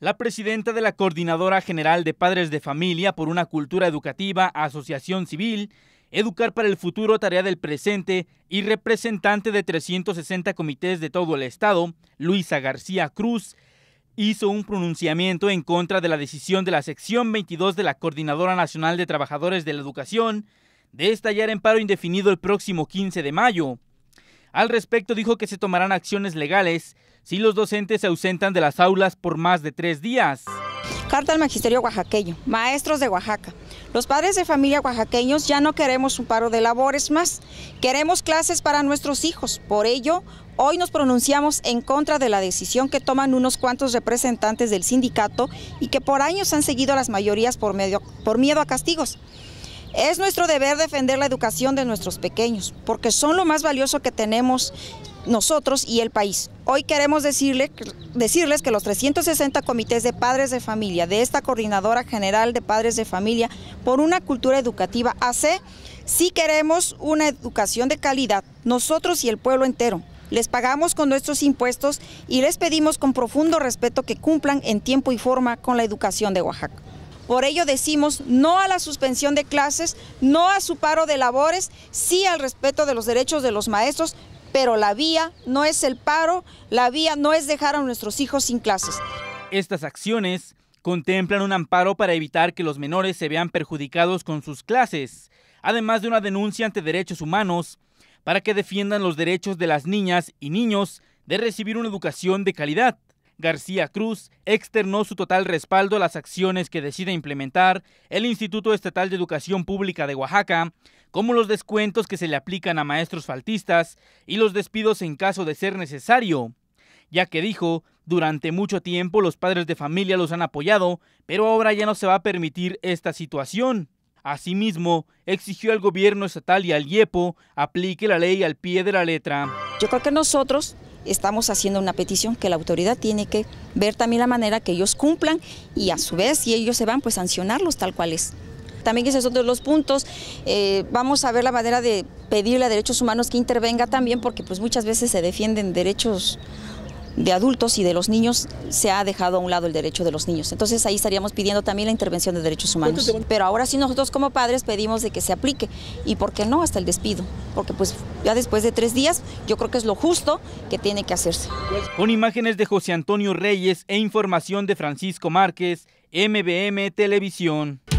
La presidenta de la Coordinadora General de Padres de Familia por una Cultura Educativa, Asociación Civil, Educar para el Futuro, Tarea del Presente y representante de 360 comités de todo el Estado, Luisa García Cruz, hizo un pronunciamiento en contra de la decisión de la sección 22 de la Coordinadora Nacional de Trabajadores de la Educación de estallar en paro indefinido el próximo 15 de mayo. Al respecto dijo que se tomarán acciones legales si los docentes se ausentan de las aulas por más de tres días. Carta al Magisterio Oaxaqueño, maestros de Oaxaca. Los padres de familia oaxaqueños ya no queremos un paro de labores más, queremos clases para nuestros hijos. Por ello, hoy nos pronunciamos en contra de la decisión que toman unos cuantos representantes del sindicato y que por años han seguido las mayorías por, por miedo a castigos. Es nuestro deber defender la educación de nuestros pequeños, porque son lo más valioso que tenemos nosotros y el país. Hoy queremos decirles que los 360 comités de padres de familia de esta Coordinadora General de Padres de Familia por una Cultura Educativa AC, sí queremos una educación de calidad, nosotros y el pueblo entero. Les pagamos con nuestros impuestos y les pedimos con profundo respeto que cumplan en tiempo y forma con la educación de Oaxaca. Por ello decimos no a la suspensión de clases, no a su paro de labores, sí al respeto de los derechos de los maestros, pero la vía no es el paro, la vía no es dejar a nuestros hijos sin clases. Estas acciones contemplan un amparo para evitar que los menores se vean perjudicados con sus clases, además de una denuncia ante derechos humanos para que defiendan los derechos de las niñas y niños de recibir una educación de calidad. García Cruz externó su total respaldo a las acciones que decide implementar el Instituto Estatal de Educación Pública de Oaxaca, como los descuentos que se le aplican a maestros faltistas y los despidos en caso de ser necesario, ya que dijo, durante mucho tiempo los padres de familia los han apoyado, pero ahora ya no se va a permitir esta situación. Asimismo, exigió al gobierno estatal y al IEPO aplique la ley al pie de la letra. Yo creo que nosotros estamos haciendo una petición que la autoridad tiene que ver también la manera que ellos cumplan y a su vez si ellos se van pues sancionarlos tal cual es. También esos son de los puntos, eh, vamos a ver la manera de pedirle a derechos humanos que intervenga también porque pues muchas veces se defienden derechos de adultos y de los niños, se ha dejado a un lado el derecho de los niños. Entonces ahí estaríamos pidiendo también la intervención de derechos humanos. Pero ahora sí nosotros como padres pedimos de que se aplique y por qué no hasta el despido, porque pues ya después de tres días yo creo que es lo justo que tiene que hacerse. Con imágenes de José Antonio Reyes e información de Francisco Márquez, MBM Televisión.